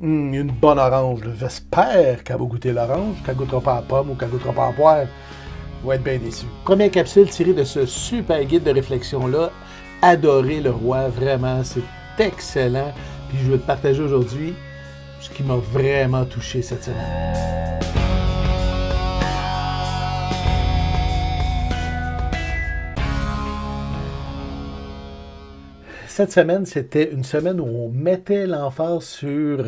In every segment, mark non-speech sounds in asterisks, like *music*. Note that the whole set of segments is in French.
Hmm, une bonne orange. J'espère qu'elle va goûter l'orange, qu'elle ne goûtera pas à pomme ou qu'elle goûtera pas à poire. Vous être bien déçu. Première capsule tirée de ce super guide de réflexion-là. Adoré le roi, vraiment, c'est excellent. Puis je vais te partager aujourd'hui ce qui m'a vraiment touché cette semaine. cette semaine, c'était une semaine où on mettait l'emphase sur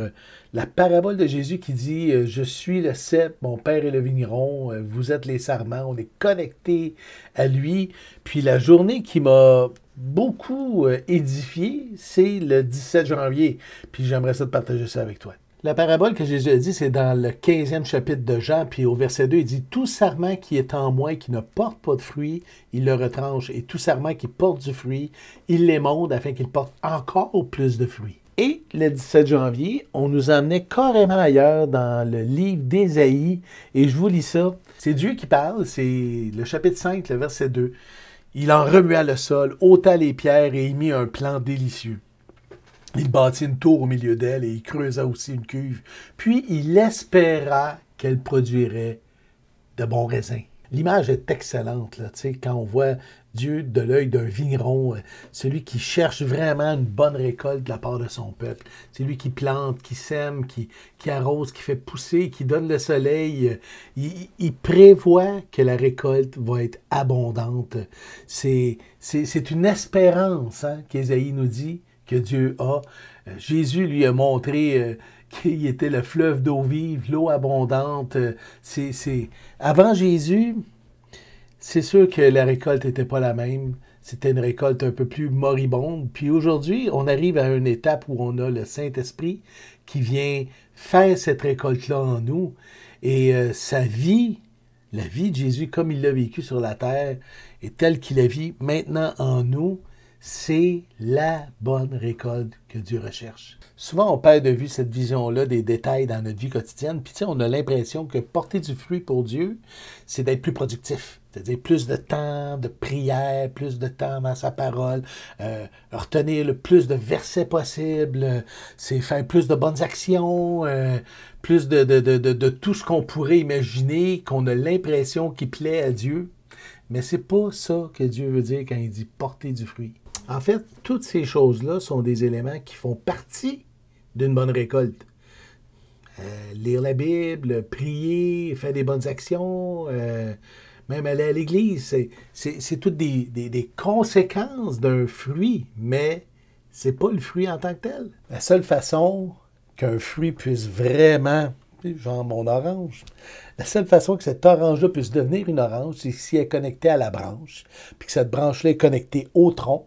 la parabole de Jésus qui dit euh, Je suis le cep, mon père est le vigneron, euh, vous êtes les sarments. On est connecté à lui. Puis la journée qui m'a beaucoup euh, édifié, c'est le 17 janvier. Puis j'aimerais ça te partager ça avec toi. La parabole que Jésus a dit, c'est dans le 15e chapitre de Jean, puis au verset 2, il dit Tout serment qui est en moi et qui ne porte pas de fruits, il le retranche, et tout serment qui porte du fruit, il l'émonde afin qu'il porte encore plus de fruits. Et le 17 janvier, on nous emmenait carrément ailleurs dans le livre d'Ésaïe, et je vous lis ça. C'est Dieu qui parle, c'est le chapitre 5, le verset 2. Il en remua le sol, ôta les pierres et y mit un plan délicieux. Il bâtit une tour au milieu d'elle et il creusa aussi une cuve. Puis il espéra qu'elle produirait de bons raisins. L'image est excellente, là, quand on voit Dieu de l'œil d'un vigneron, euh, celui qui cherche vraiment une bonne récolte de la part de son peuple. C'est lui qui plante, qui sème, qui, arrose, qui fait pousser, qui donne le soleil. Il, prévoit que la récolte va être abondante. C'est une espérance hein, nous dit que Dieu a. Euh, Jésus lui a montré euh, *laughs* qu'il était le fleuve d'eau vive, l'eau abondante. Euh, c'est, Avant Jésus, c'est sûr que la récolte n'était pas la même. C'était une récolte un peu plus moribonde. Puis aujourd'hui, on arrive à une étape où on a le Saint-Esprit qui vient faire cette récolte-là en nous. Et sa vie, la vie de Jésus, comme il l'a vécu sur la terre, est telle qu'il la vit maintenant en nous, c'est la bonne récolte que Dieu recherche. Souvent, on perd de vue cette vision-là des détails dans notre vie quotidienne, puis on a l'impression que porter du fruit pour Dieu, c'est d'être plus productif, c'est-à-dire plus de temps de prière, plus de temps dans sa parole, euh, retenir le plus de versets possible, c'est faire plus de bonnes actions, euh, plus de, de tout ce qu'on pourrait imaginer, qu'on a l'impression qui plaît à Dieu, mais c'est pas ça que Dieu veut dire quand il dit porter du fruit. En fait, toutes ces choses-là sont des éléments qui font partie d'une bonne récolte. Euh, lire la Bible, prier, faire des bonnes actions, euh, même aller à l'église, c'est toutes des, conséquences d'un fruit, mais c'est pas le fruit en tant que tel. La seule façon qu'un fruit puisse vraiment, genre mon orange, la seule façon que cette orange-là puisse devenir une orange, c'est si elle est connectée à la branche, puis que cette branche-là est connectée au tronc,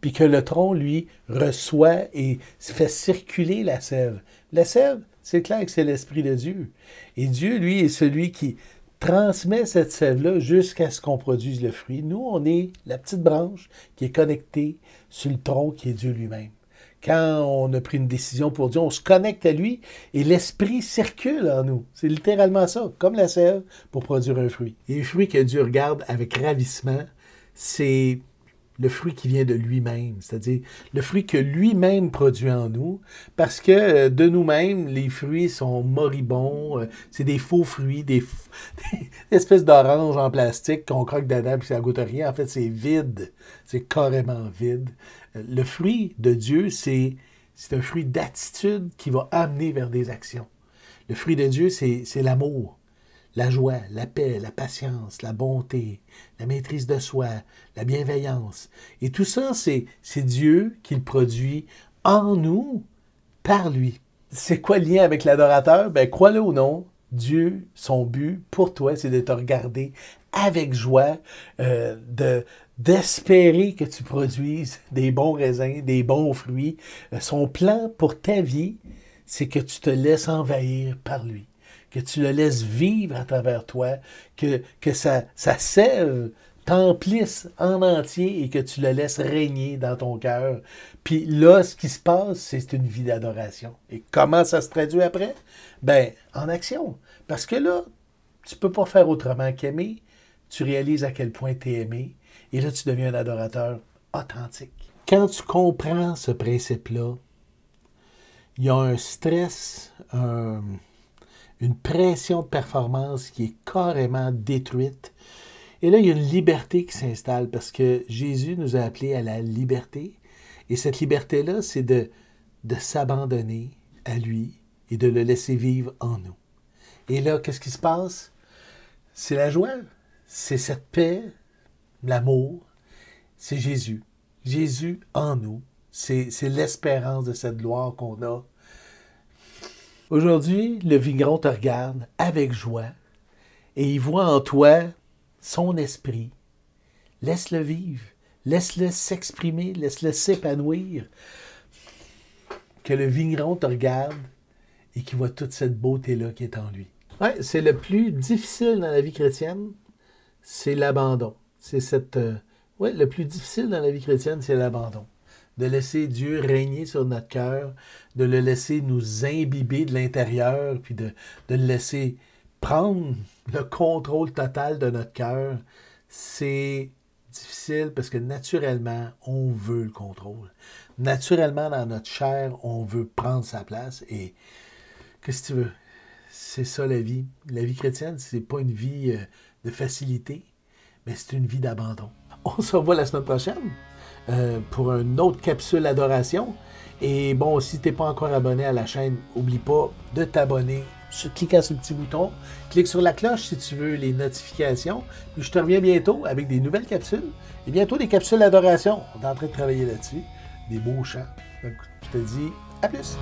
puis que le tronc, lui, reçoit et fait circuler la sève. La sève, c'est clair que c'est l'Esprit de Dieu. Et Dieu, lui, est celui qui transmet cette sève-là jusqu'à ce qu'on produise le fruit. Nous, on est la petite branche qui est connectée sur le tronc qui est Dieu lui-même quand on a pris une décision pour Dieu, on se connecte à lui et l'esprit circule en nous. C'est littéralement ça, comme la sève pour produire un fruit. Et le fruit que Dieu regarde avec ravissement, c'est le fruit qui vient de lui-même, c'est-à-dire le fruit que lui-même produit en nous, parce que euh, de nous-mêmes, les fruits sont moribonds, euh, c'est des faux fruits, *laughs* des, espèces d'oranges en plastique qu'on croque d'adam puis ça goûte rien. En fait, c'est vide, c'est carrément vide. Euh, le fruit de Dieu, c'est un fruit d'attitude qui va amener vers des actions. Le fruit de Dieu, c'est l'amour la joie, la paix, la patience, la bonté, la maîtrise de soi, la bienveillance. Et tout ça, c'est Dieu qui le produit en nous, par lui. C'est quoi le lien avec l'adorateur? Ben, crois-le ou non, Dieu, son but pour toi, c'est de te regarder avec joie, euh, de d'espérer que tu produises des bons raisins, des bons fruits. Euh, son plan pour ta vie, c'est que tu te laisses envahir par lui que tu le laisses vivre à travers toi, que, que sa, sève t'emplisse en entier et que tu le laisses régner dans ton cœur. Puis là, ce qui se passe, c'est une vie d'adoration. Et comment ça se traduit après? Ben, en action. Parce que là, tu ne peux pas faire autrement qu'aimer. Tu réalises à quel point tu es aimé. Et là, tu deviens un adorateur authentique. Quand tu comprends ce principe-là, il y a un stress, un, une pression de performance qui est carrément détruite. Et là, il y a une liberté qui s'installe parce que Jésus nous a appelés à la liberté. Et cette liberté-là, c'est de, de s'abandonner à lui et de le laisser vivre en nous. Et là, qu'est-ce qui se passe? C'est la joie, c'est cette paix, l'amour, c'est Jésus. Jésus en nous, c'est l'espérance de cette gloire qu'on a Aujourd'hui, le vigneron te regarde avec joie et il voit en toi son esprit. Laisse-le vivre, laisse-le s'exprimer, laisse-le s'épanouir. Que le vigneron te regarde et qu'il voit toute cette beauté-là qui est en lui. Ouais, c'est le plus difficile dans la vie chrétienne, c'est l'abandon. C'est cette. Euh, le plus difficile dans la vie chrétienne, c'est l'abandon de laisser Dieu régner sur notre cœur, de le laisser nous imbiber de l'intérieur, puis de, le laisser prendre le contrôle total de notre cœur, c'est difficile parce que naturellement, on veut le contrôle. Naturellement, dans notre chair, on veut prendre sa place et qu'est-ce que tu veux? C'est ça la vie. La vie chrétienne, c'est pas une vie euh, de facilité, mais c'est une vie d'abandon on se revoit la semaine prochaine euh, pour une autre capsule adoration. Et bon, si n'es pas encore abonné à la chaîne, oublie pas de t'abonner. Clique sur ce petit bouton, clique sur la cloche si tu veux les notifications. Puis je te reviens bientôt avec des nouvelles capsules et bientôt des capsules adoration. On est en train de travailler là-dessus. Des beaux chants. Donc, je te dis à plus.